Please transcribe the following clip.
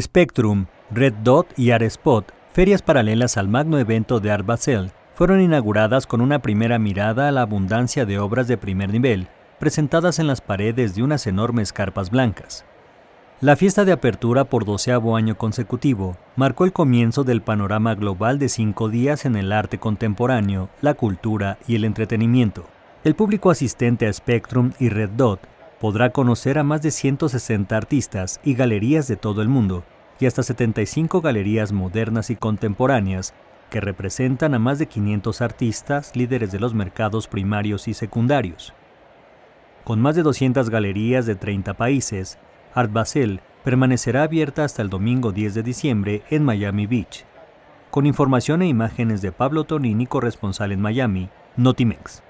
Spectrum, Red Dot y Spot, ferias paralelas al magno evento de Art Basel, fueron inauguradas con una primera mirada a la abundancia de obras de primer nivel, presentadas en las paredes de unas enormes carpas blancas. La fiesta de apertura por doceavo año consecutivo marcó el comienzo del panorama global de cinco días en el arte contemporáneo, la cultura y el entretenimiento. El público asistente a Spectrum y Red Dot podrá conocer a más de 160 artistas y galerías de todo el mundo y hasta 75 galerías modernas y contemporáneas que representan a más de 500 artistas líderes de los mercados primarios y secundarios. Con más de 200 galerías de 30 países, Art Basel permanecerá abierta hasta el domingo 10 de diciembre en Miami Beach. Con información e imágenes de Pablo Tonini, corresponsal en Miami, Notimex.